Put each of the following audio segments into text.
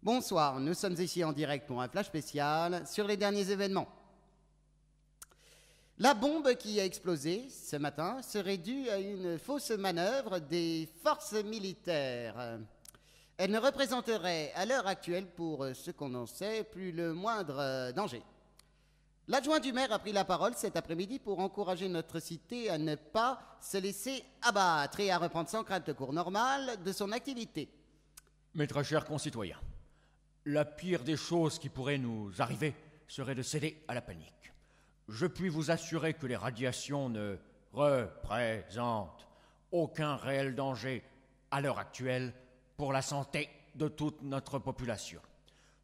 Bonsoir, nous sommes ici en direct pour un flash spécial sur les derniers événements. La bombe qui a explosé ce matin serait due à une fausse manœuvre des forces militaires. Elle ne représenterait à l'heure actuelle, pour ce qu'on en sait, plus le moindre euh, danger. L'adjoint du maire a pris la parole cet après-midi pour encourager notre cité à ne pas se laisser abattre et à reprendre sans crainte le cours normal de son activité. Mes très chers concitoyens, la pire des choses qui pourraient nous arriver serait de céder à la panique. Je puis vous assurer que les radiations ne représentent aucun réel danger à l'heure actuelle pour la santé de toute notre population.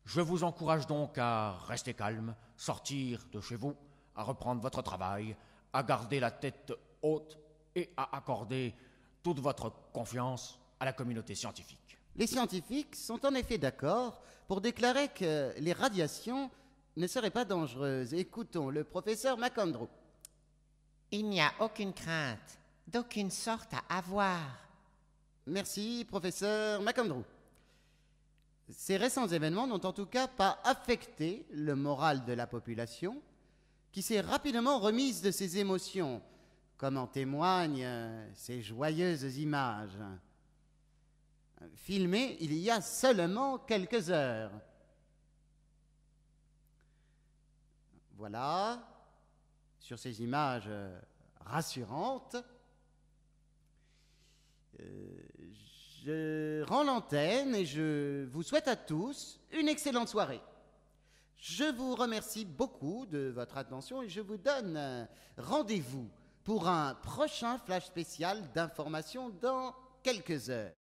Je vous encourage donc à rester calme, sortir de chez vous, à reprendre votre travail, à garder la tête haute et à accorder toute votre confiance à la communauté scientifique. Les scientifiques sont en effet d'accord pour déclarer que les radiations ne seraient pas dangereuses. Écoutons le professeur McAndrew. Il n'y a aucune crainte, d'aucune sorte à avoir. Merci, professeur McAndrew. Ces récents événements n'ont en tout cas pas affecté le moral de la population, qui s'est rapidement remise de ses émotions, comme en témoignent ces joyeuses images filmé il y a seulement quelques heures. Voilà, sur ces images euh, rassurantes, euh, je rends l'antenne et je vous souhaite à tous une excellente soirée. Je vous remercie beaucoup de votre attention et je vous donne euh, rendez-vous pour un prochain flash spécial d'information dans quelques heures.